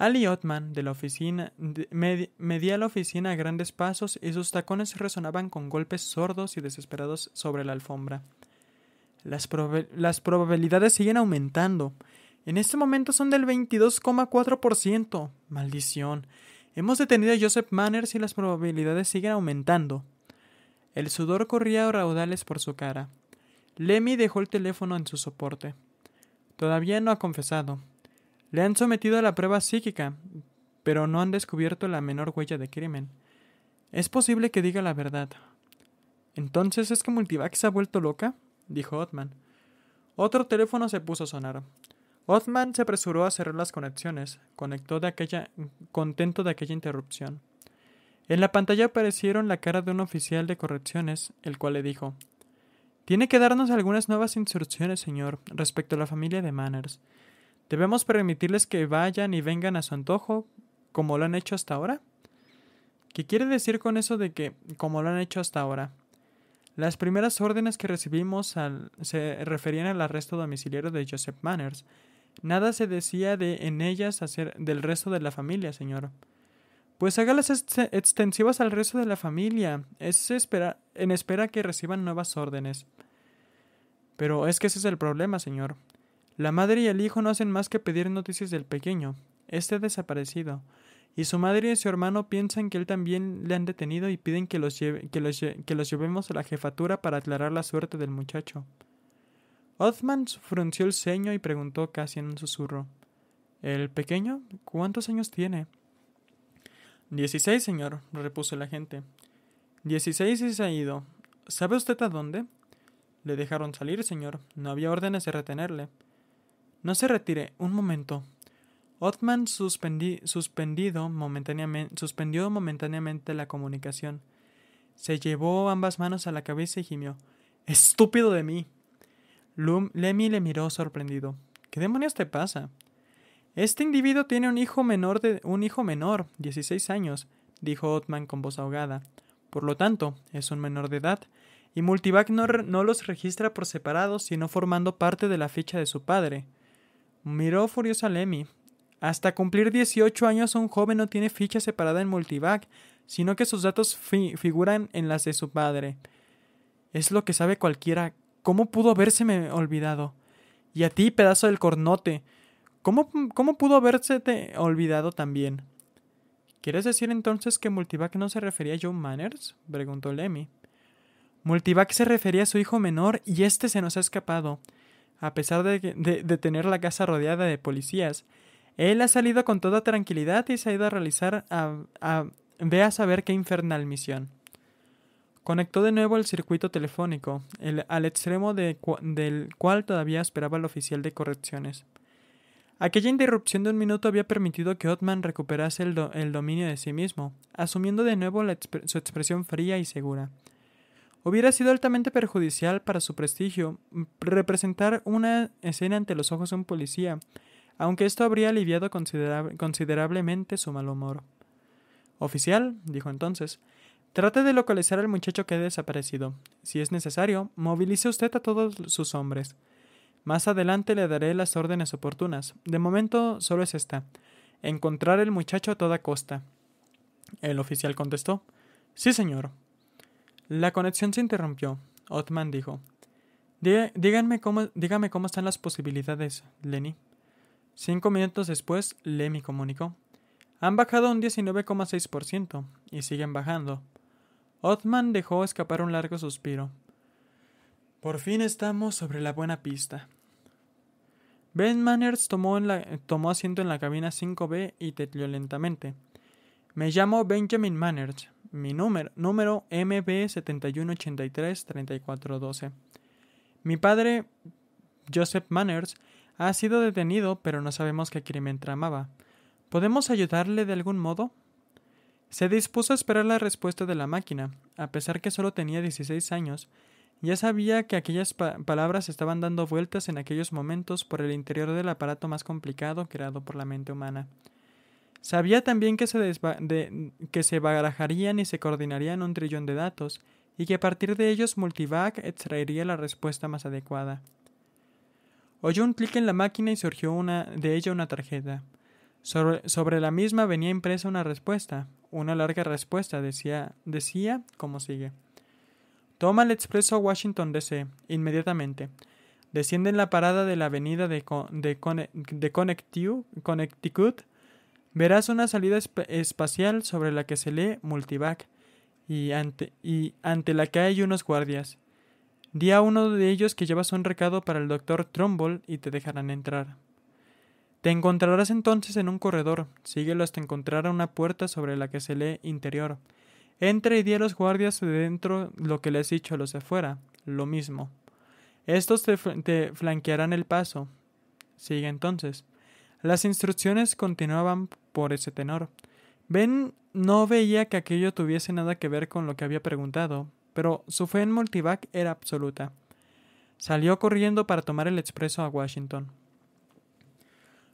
Ali Ottman de la oficina medía la oficina a grandes pasos y sus tacones resonaban con golpes sordos y desesperados sobre la alfombra. Las, las probabilidades siguen aumentando. En este momento son del 22,4%. Maldición. Hemos detenido a Joseph Manners y las probabilidades siguen aumentando. El sudor corría a raudales por su cara. Lemmy dejó el teléfono en su soporte. Todavía no ha confesado, le han sometido a la prueba psíquica, pero no han descubierto la menor huella de crimen. Es posible que diga la verdad. Entonces es que Multivax se ha vuelto loca, dijo Otman. Otro teléfono se puso a sonar. Othman se apresuró a cerrar las conexiones, conectó de aquella, contento de aquella interrupción. En la pantalla aparecieron la cara de un oficial de correcciones, el cual le dijo Tiene que darnos algunas nuevas instrucciones, señor, respecto a la familia de Manners. ¿Debemos permitirles que vayan y vengan a su antojo, como lo han hecho hasta ahora? ¿Qué quiere decir con eso de que, como lo han hecho hasta ahora? Las primeras órdenes que recibimos se referían al arresto domiciliario de Joseph Manners. Nada se decía de en ellas hacer del resto de la familia, señor. Pues hágalas extensivas al resto de la familia. Es en espera que reciban nuevas órdenes. Pero es que ese es el problema, señor. La madre y el hijo no hacen más que pedir noticias del pequeño. Este ha desaparecido. Y su madre y su hermano piensan que él también le han detenido y piden que los, llevemos a la jefatura para aclarar la suerte del muchacho. Othman frunció el ceño y preguntó casi en un susurro. ¿El pequeño? ¿Cuántos años tiene? Dieciséis, señor, repuso el agente. Dieciséis y se ha ido. ¿Sabe usted a dónde? Le dejaron salir, señor. No había órdenes de retenerle. No se retire. Un momento. Otman suspendió momentáneamente la comunicación. Se llevó ambas manos a la cabeza y gimió. ¡Estúpido de mí! Lum, Lemmy le miró sorprendido. ¿Qué demonios te pasa? Este individuo tiene un hijo menor de un hijo menor, 16 años, dijo Otman con voz ahogada. Por lo tanto, es un menor de edad, y Multivac no, no los registra por separado, sino formando parte de la ficha de su padre. Miró furiosa a Lemmy. Hasta cumplir 18 años un joven no tiene ficha separada en Multivac, sino que sus datos figuran en las de su padre. Es lo que sabe cualquiera. ¿Cómo pudo habérseme olvidado? Y a ti, pedazo del cornote. ¿Cómo, cómo pudo habérsete olvidado también? ¿Quieres decir entonces que Multivac no se refería a John Manners? preguntó Lemmy. Multivac se refería a su hijo menor y este se nos ha escapado a pesar de, tener la casa rodeada de policías, él ha salido con toda tranquilidad y se ha ido a realizar a, a, ve a saber qué infernal misión. Conectó de nuevo el circuito telefónico, al extremo del cual todavía esperaba el oficial de correcciones. Aquella interrupción de un minuto había permitido que Otman recuperase el, dominio de sí mismo, asumiendo de nuevo su expresión fría y segura. Hubiera sido altamente perjudicial para su prestigio mm, representar una escena ante los ojos de un policía, aunque esto habría aliviado considerablemente su mal humor. Oficial, dijo entonces, trate de localizar al muchacho que ha desaparecido. Si es necesario, movilice usted a todos sus hombres. Más adelante le daré las órdenes oportunas. De momento solo es esta. Encontrar el muchacho a toda costa. El oficial contestó. Sí, señor. La conexión se interrumpió. Otman dijo: díganme cómo, dígame cómo están las posibilidades, Lenny. Cinco minutos después, Lemmy comunicó. Han bajado un 19,6% y siguen bajando. Othman dejó escapar un largo suspiro. Por fin estamos sobre la buena pista. Ben Manners tomó, asiento en la cabina 5B y tecleó lentamente. Me llamo Benjamin Manners mi número, número MB7183-3412. Mi padre, Joseph Manners, ha sido detenido, pero no sabemos qué crimen tramaba. ¿Podemos ayudarle de algún modo? Se dispuso a esperar la respuesta de la máquina, a pesar que solo tenía 16 años. Ya sabía que aquellas palabras estaban dando vueltas en aquellos momentos por el interior del aparato más complicado creado por la mente humana. Sabía también que se, que se barajarían y se coordinarían un trillón de datos, y que a partir de ellos Multivac extraería la respuesta más adecuada. Oyó un clic en la máquina y surgió una, de ella una tarjeta. Sobre, la misma venía impresa una respuesta, una larga respuesta, decía, decía como sigue. Toma el expreso Washington DC, inmediatamente. Desciende en la parada de la avenida de, de Connecticut Verás una salida espacial sobre la que se lee Multivac y ante, y ante la que hay unos guardias. Di a uno de ellos que llevas un recado para el doctor Trumbull y te dejarán entrar. Te encontrarás entonces en un corredor. Síguelo hasta encontrar una puerta sobre la que se lee interior. Entra y di a los guardias de dentro lo que les has dicho a los de afuera. Lo mismo. Estos te flanquearán el paso. Sigue entonces. Las instrucciones continuaban por ese tenor. Ben no veía que aquello tuviese nada que ver con lo que había preguntado, pero su fe en Multivac era absoluta. Salió corriendo para tomar el expreso a Washington.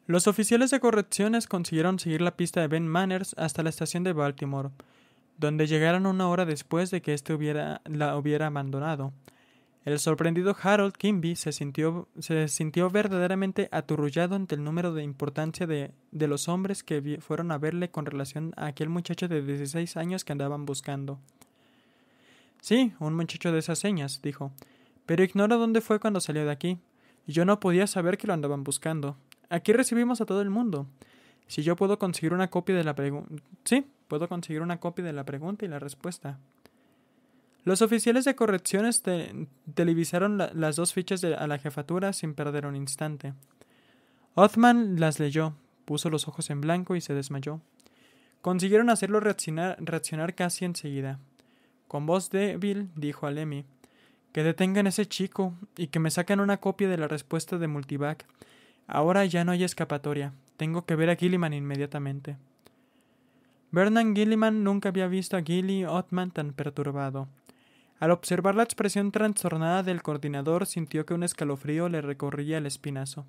Los oficiales de correcciones consiguieron seguir la pista de Ben Manners hasta la estación de Baltimore, donde llegaron una hora después de que éste hubiera, la hubiera abandonado. El sorprendido Harold Kimby se sintió, se sintió verdaderamente aturrullado ante el número de importancia de, los hombres que fueron a verle con relación a aquel muchacho de 16 años que andaban buscando. Sí, un muchacho de esas señas, dijo, pero ignora dónde fue cuando salió de aquí. Yo no podía saber que lo andaban buscando. Aquí recibimos a todo el mundo. Si yo puedo conseguir una copia de la pregunta... Sí, puedo conseguir una copia de la pregunta y la respuesta. Los oficiales de correcciones televisaron las dos fichas a la jefatura sin perder un instante. Othman las leyó, puso los ojos en blanco y se desmayó. Consiguieron hacerlo reaccionar, casi enseguida. Con voz débil dijo a Lemmy: Que detengan a ese chico y que me saquen una copia de la respuesta de Multivac. Ahora ya no hay escapatoria. Tengo que ver a Gilliman inmediatamente. Bernard Gilliman nunca había visto a Gilly Othman tan perturbado. Al observar la expresión trastornada del coordinador, sintió que un escalofrío le recorría el espinazo.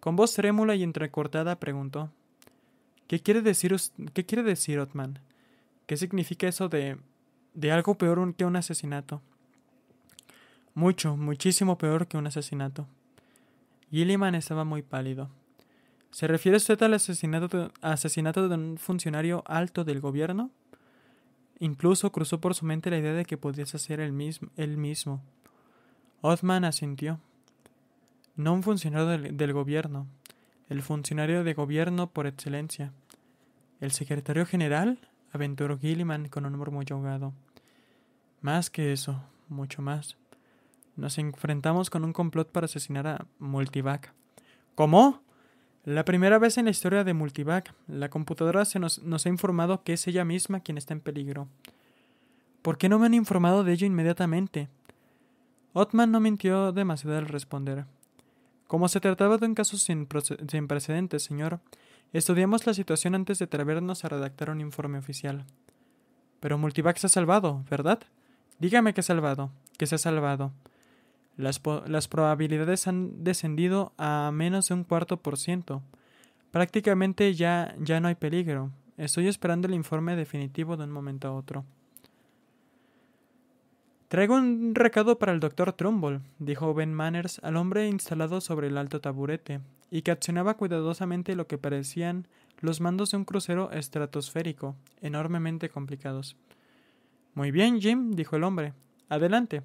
Con voz trémula y entrecortada preguntó: ¿Qué quiere decir, qué quiere decir Otman? ¿Qué significa eso de. de algo peor que un asesinato? Mucho, muchísimo peor que un asesinato. Gilliman estaba muy pálido. ¿Se refiere usted al asesinato de un funcionario alto del gobierno? Incluso cruzó por su mente la idea de que pudiese ser él mismo. Él mismo. Othman asintió. No un funcionario del, gobierno, el funcionario de gobierno por excelencia. ¿El secretario general? aventuró Gilliman con un muy ahogado. Más que eso, mucho más. Nos enfrentamos con un complot para asesinar a Multivac. ¿Cómo? La primera vez en la historia de Multivac, la computadora se nos, ha informado que es ella misma quien está en peligro. ¿Por qué no me han informado de ello inmediatamente? Otman no mintió demasiado al responder. Como se trataba de un caso sin, precedentes, señor, estudiamos la situación antes de atrevernos a redactar un informe oficial. Pero Multivac se ha salvado, ¿verdad? Dígame que ha salvado, que se ha salvado. Las, probabilidades han descendido a menos de un cuarto por ciento. Prácticamente ya, ya no hay peligro. Estoy esperando el informe definitivo de un momento a otro. Traigo un recado para el doctor Trumbull, dijo Ben Manners al hombre instalado sobre el alto taburete, y que accionaba cuidadosamente lo que parecían los mandos de un crucero estratosférico, enormemente complicados. Muy bien, Jim, dijo el hombre. Adelante.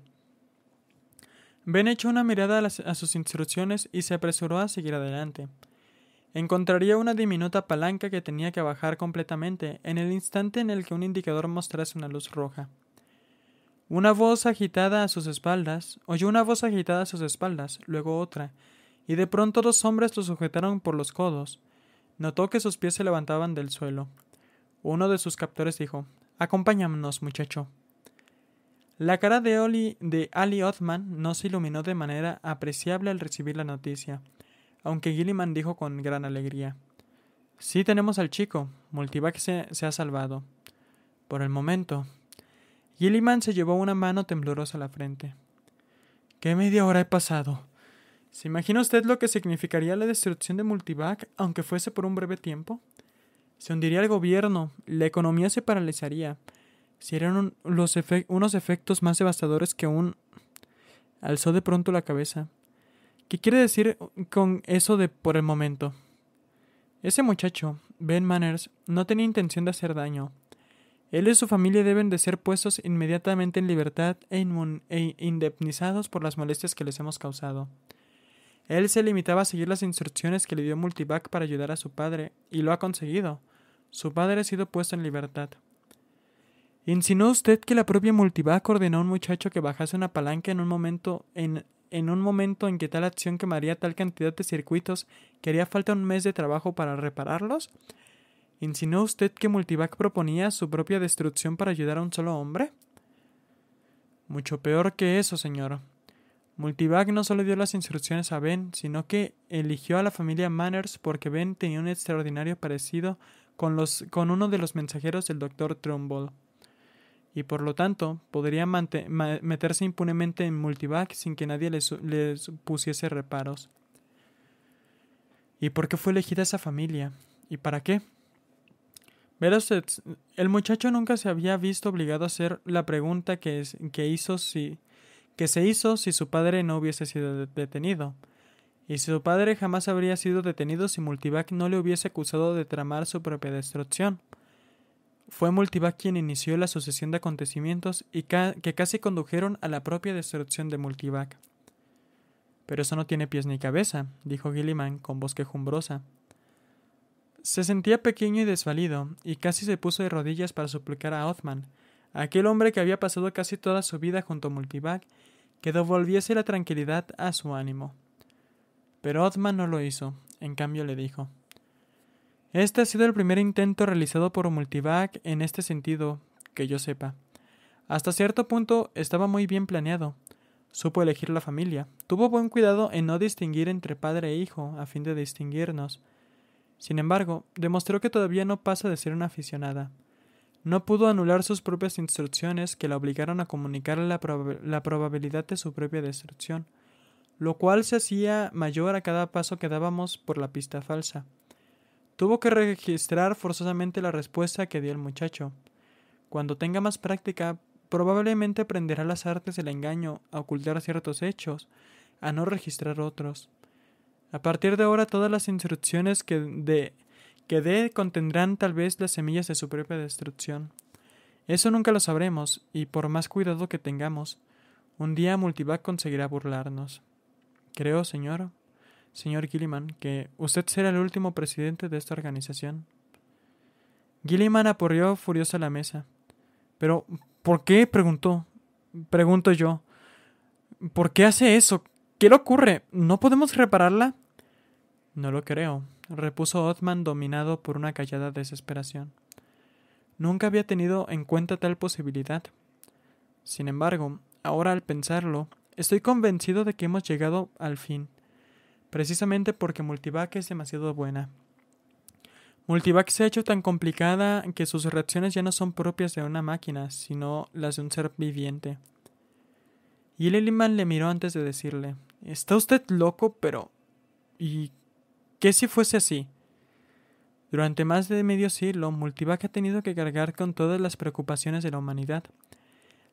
Ben echó una mirada a, sus instrucciones y se apresuró a seguir adelante. Encontraría una diminuta palanca que tenía que bajar completamente en el instante en el que un indicador mostrase una luz roja. Una voz agitada a sus espaldas, oyó una voz agitada a sus espaldas, luego otra, y de pronto dos hombres lo sujetaron por los codos. Notó que sus pies se levantaban del suelo. Uno de sus captores dijo Acompáñanos, muchacho. La cara de, Oli, de Ali Othman no se iluminó de manera apreciable al recibir la noticia, aunque Gilliman dijo con gran alegría. Sí tenemos al chico, Multivac se, ha salvado. Por el momento. Gilliman se llevó una mano temblorosa a la frente. ¿Qué media hora he pasado? ¿Se imagina usted lo que significaría la destrucción de Multivac, aunque fuese por un breve tiempo? Se hundiría el gobierno, la economía se paralizaría, si eran los unos efectos más devastadores que un... Alzó de pronto la cabeza. ¿Qué quiere decir con eso de por el momento? Ese muchacho, Ben Manners, no tenía intención de hacer daño. Él y su familia deben de ser puestos inmediatamente en libertad e, e, indemnizados por las molestias que les hemos causado. Él se limitaba a seguir las instrucciones que le dio Multivac para ayudar a su padre, y lo ha conseguido. Su padre ha sido puesto en libertad. Insinuó usted que la propia Multivac ordenó a un muchacho que bajase una palanca en un momento en, un momento en que tal acción quemaría tal cantidad de circuitos que haría falta un mes de trabajo para repararlos. ¿Insinuó usted que Multivac proponía su propia destrucción para ayudar a un solo hombre? Mucho peor que eso, señor. Multivac no solo dio las instrucciones a Ben, sino que eligió a la familia Manners porque Ben tenía un extraordinario parecido con, los, con uno de los mensajeros del doctor Trumbull y por lo tanto ¿podría meterse impunemente en multivac sin que nadie les, pusiese reparos. ¿Y por qué fue elegida esa familia? ¿Y para qué? usted el muchacho nunca se había visto obligado a hacer la pregunta que, hizo si, que se hizo si su padre no hubiese sido detenido. Y si su padre jamás habría sido detenido si Multivac no le hubiese acusado de tramar su propia destrucción. Fue Multivac quien inició la sucesión de acontecimientos y que casi condujeron a la propia destrucción de Multivac. Pero eso no tiene pies ni cabeza, dijo Gilliman con voz quejumbrosa. Se sentía pequeño y desvalido, y casi se puso de rodillas para suplicar a Othman, aquel hombre que había pasado casi toda su vida junto a Multivac, que devolviese la tranquilidad a su ánimo. Pero Othman no lo hizo, en cambio le dijo este ha sido el primer intento realizado por Multivac en este sentido, que yo sepa. Hasta cierto punto estaba muy bien planeado. Supo elegir la familia. Tuvo buen cuidado en no distinguir entre padre e hijo, a fin de distinguirnos. Sin embargo, demostró que todavía no pasa de ser una aficionada. No pudo anular sus propias instrucciones que la obligaron a comunicar la, la probabilidad de su propia destrucción, lo cual se hacía mayor a cada paso que dábamos por la pista falsa. Tuvo que registrar forzosamente la respuesta que dio el muchacho. Cuando tenga más práctica, probablemente aprenderá las artes del engaño, a ocultar ciertos hechos, a no registrar otros. A partir de ahora todas las instrucciones que dé que contendrán tal vez las semillas de su propia destrucción. Eso nunca lo sabremos, y por más cuidado que tengamos, un día Multivac conseguirá burlarnos. Creo, señor, señor Gilliman, que usted será el último presidente de esta organización. Gilliman apurrió furiosa la mesa. Pero, ¿por qué? preguntó. Pregunto yo. ¿Por qué hace eso? ¿Qué le ocurre? ¿No podemos repararla? No lo creo, repuso Othman, dominado por una callada desesperación. Nunca había tenido en cuenta tal posibilidad. Sin embargo, ahora al pensarlo, estoy convencido de que hemos llegado al fin precisamente porque Multivac es demasiado buena. Multivac se ha hecho tan complicada que sus reacciones ya no son propias de una máquina, sino las de un ser viviente. Y el le miró antes de decirle, Está usted loco, pero... ¿Y qué si fuese así? Durante más de medio siglo, Multivac ha tenido que cargar con todas las preocupaciones de la humanidad.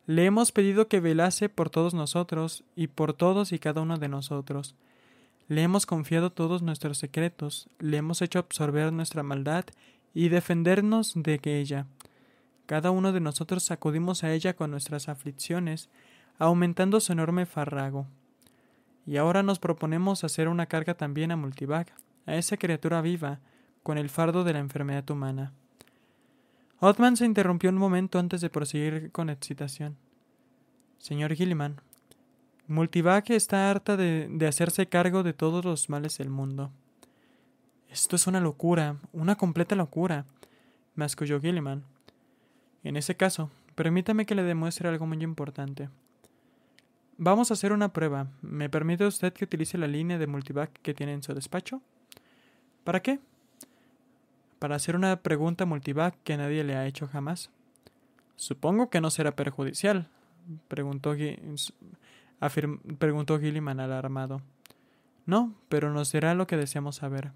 Le hemos pedido que velase por todos nosotros y por todos y cada uno de nosotros, le hemos confiado todos nuestros secretos, le hemos hecho absorber nuestra maldad y defendernos de ella. Cada uno de nosotros acudimos a ella con nuestras aflicciones, aumentando su enorme farrago. Y ahora nos proponemos hacer una carga también a Multivac, a esa criatura viva, con el fardo de la enfermedad humana. Otman se interrumpió un momento antes de proseguir con excitación. Señor Gilliman, Multivac está harta de, hacerse cargo de todos los males del mundo. Esto es una locura, una completa locura, masculló Gilliman. En ese caso, permítame que le demuestre algo muy importante. Vamos a hacer una prueba. ¿Me permite usted que utilice la línea de multivac que tiene en su despacho? ¿Para qué? Para hacer una pregunta multivac que nadie le ha hecho jamás. Supongo que no será perjudicial, preguntó, preguntó Gilliman alarmado. No, pero nos será lo que deseamos saber.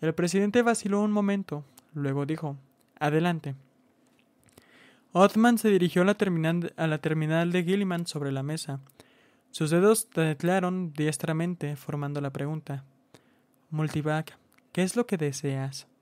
El presidente vaciló un momento, luego dijo, Adelante. Othman se dirigió a la, terminal, de Gilliman sobre la mesa. Sus dedos teclaron diestramente, formando la pregunta. Multivac, ¿qué es lo que deseas?